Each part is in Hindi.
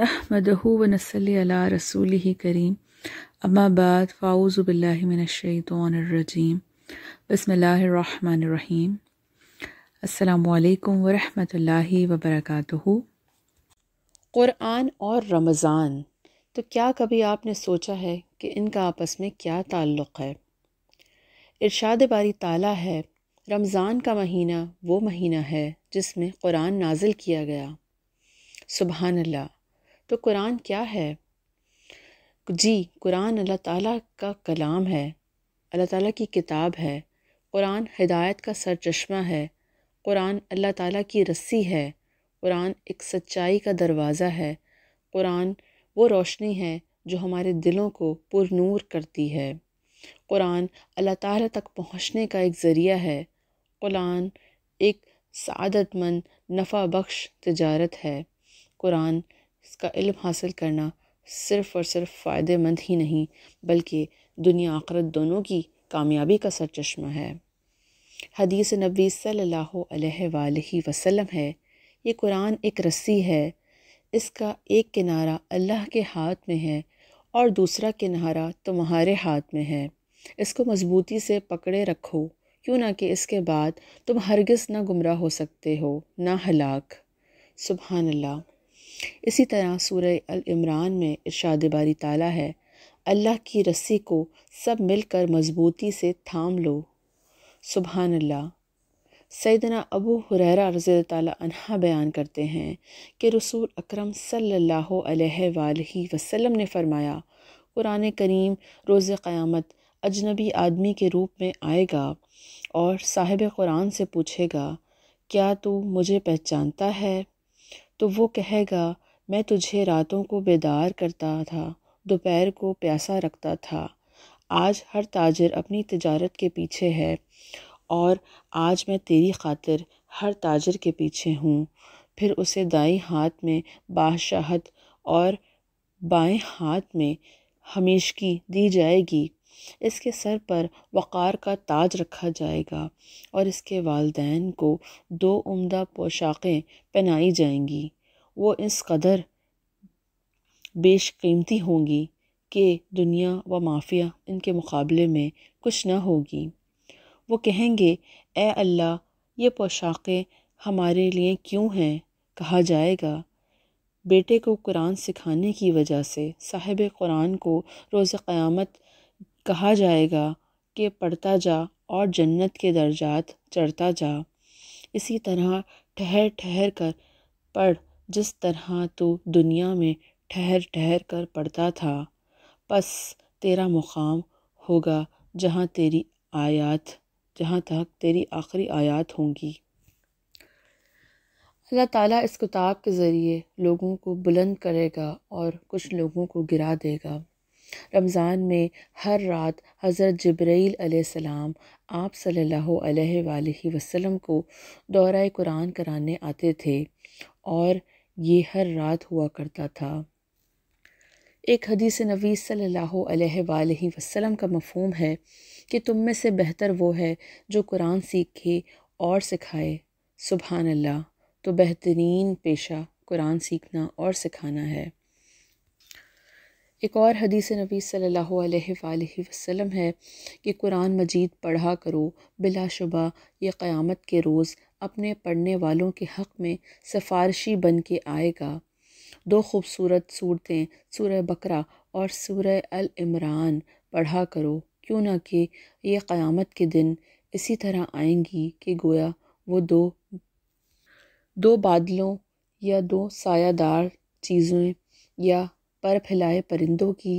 नहमदहू व नसली अला रसूल ही करीम अम्मा बाद फ़ाऊज़बिल्लिमिनशैतरजीम बसमीम अल्लाम वरहमतुल्लाहि वबरकatuh क़ुरआन और रमज़ान तो क्या कभी आपने सोचा है कि इनका आपस में क्या ताल्लुक़ है इरशाद बारी ताला है रमज़ान का महीना वो महीना है जिसमें क़ुरान नाजिल किया गया सुबहान अल्लाह तो कुरान क्या है जी कुरान अल्लाह ताला का कलाम है अल्लाह ताला की किताब है कुरान हिदायत का सरचश्मा है कुरान अल्लाह ताला की रस्सी है कुरान एक सच्चाई का दरवाज़ा है कुरान वो रोशनी है जो हमारे दिलों को पुरनूर करती है कुरान अल्लाह ताला तक पहुँचने का एक ज़रिया है कुरान एक सादतमंद नफ़ा बख्श तजारत है कुरान इसका इल्म हासिल करना सिर्फ़ और सिर्फ फ़ायदेमंद ही नहीं बल्कि दुनिया आखरत दोनों की कामयाबी का चश्मा है हदीस नबी सल्लल्लाहु अलैहि वसल्लम है ये कुरान एक रस्सी है इसका एक किनारा अल्लाह के हाथ में है और दूसरा किनारा तुम्हारे हाथ में है इसको मज़बूती से पकड़े रखो क्यों ना कि इसके बाद तुम हरगिज़ ना गुमराह हो सकते हो ना हलाक सुबहानल्ला इसी तरह सूर्य अल इमरान में इरशाद बारी ताला है अल्लाह की रस्सी को सब मिलकर मजबूती से थाम लो सुबहान अल्लाह सैदना अबू हुररा रज़ी तह बयान करते हैं कि रसूल अकरम सल्लल्लाहु अलैहि वसल्लम ने फ़रमाया कुरान करीम रोज़ क़यामत अजनबी आदमी के रूप में आएगा और साहिब कुरान से पूछेगा क्या तू मुझे पहचानता है तो वो कहेगा मैं तुझे रातों को बेदार करता था दोपहर को प्यासा रखता था आज हर ताजर अपनी तजारत के पीछे है और आज मैं तेरी खातिर हर ताजर के पीछे हूँ फिर उसे दाई हाथ में बादशाहत और बाएं हाथ में हमेशगी दी जाएगी इसके सर पर वक़ार का ताज रखा जाएगा और इसके वालदेन को दो उम्दा पोशाकें पहनाई जाएंगी वो इस कदर बेशकीमती होंगी कि दुनिया व माफिया इनके मुकाबले में कुछ न होगी वो कहेंगे ए अल्लाह ये पोशाकें हमारे लिए क्यों हैं कहा जाएगा बेटे को कुरान सिखाने की वजह से साहिब कुरान को रोज़ क़यामत कहा जाएगा कि पढ़ता जा और जन्नत के दर्जात चढ़ता जा इसी तरह ठहर ठहर कर पढ़ जिस तरह तू दुनिया में ठहर ठहर कर पढ़ता था बस तेरा मुकाम होगा जहाँ तेरी आयात जहाँ तक तेरी आखिरी आयात होंगी अल्लाह ताला इस किताब के ज़रिए लोगों को बुलंद करेगा और कुछ लोगों को गिरा देगा रमज़ान में हर रात हज़रत जब्रैल अलैहिस्सलाम आप सल्लल्लाहु अलैहि वसल्लम को दौरा कुरान कराने आते थे और ये हर रात हुआ करता था एक हदीस नबी सल्लल्लाहु अलैहि वसल्लम का मफहम है कि तुम में से बेहतर वो है जो कुरान सीखे और सिखाए सुबहान अल्लाह तो बेहतरीन पेशा कुरान सीखना और सिखाना है एक और हदीस नबी सल्लल्लाहु अलैहि वसल्लम है कि कुरान मजीद पढ़ा करो बिलाशुबा ये क़यामत के रोज़ अपने पढ़ने वालों के हक़ में सफारशी बन के आएगा दो खूबसूरत सूरतें सूरह बकरा और सूरह अल इमरान पढ़ा करो क्यों ना कि ये क़यामत के दिन इसी तरह आएंगी कि गोया वो दो दो बादलों या दो सायादार चीज़ें या पर फैलाए परिंदों की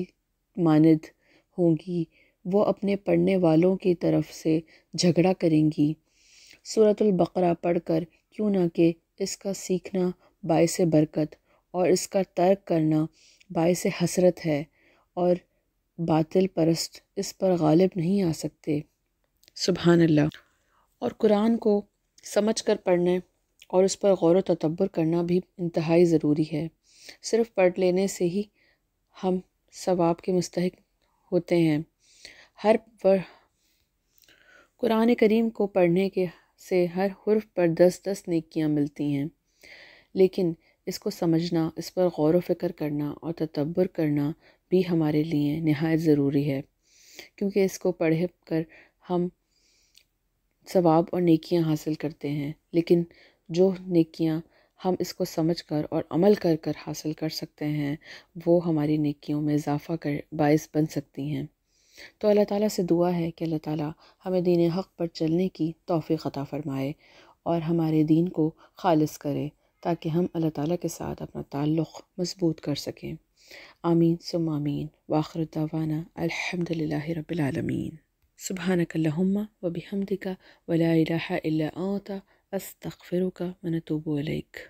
मानद होंगी वो अपने पढ़ने वालों की तरफ से झगड़ा करेंगी सूरतुल बकरा पढ़कर क्यों ना कि इसका सीखना बायस बरकत और इसका तर्क करना बायस हसरत है और बातिल परस्त इस पर गालिब नहीं आ सकते सुबहान अल्लाह और कुरान को समझ कर पढ़ने और उस पर गौर तब्बर करना भी इंतहाई ज़रूरी है सिर्फ पढ़ लेने से ही हम सवाब के मुस्तक होते हैं हर पर कुरान करीम को पढ़ने के से हर हर्फ पर दस दस नेकियां मिलती हैं लेकिन इसको समझना इस पर गौर व करना और तत्वर करना भी हमारे लिए नहायत ज़रूरी है क्योंकि इसको पढ़ कर हम सवाब और नेकियां हासिल करते हैं लेकिन जो नेकियां हम इसको समझ कर और अमल कर कर हासिल कर सकते हैं वो हमारी नेकियों में इजाफ़ा कर बायस बन सकती हैं तो अल्लाह ताला से दुआ है कि अल्लाह ताला हमें दीन हक़ पर चलने की तोहफ़ी अता फ़रमाए और हमारे दीन को खालिस करे ताकि हम अल्लाह ताला के साथ अपना ताल्लुक़ मजबूत कर सकें आमीन सुम आमीन वाखर अलहमद अलहमदिल्ला रबालमीन सुबहानकल्लम वबिहमदिका वला इलाहा أستغفرك ونتوب إليك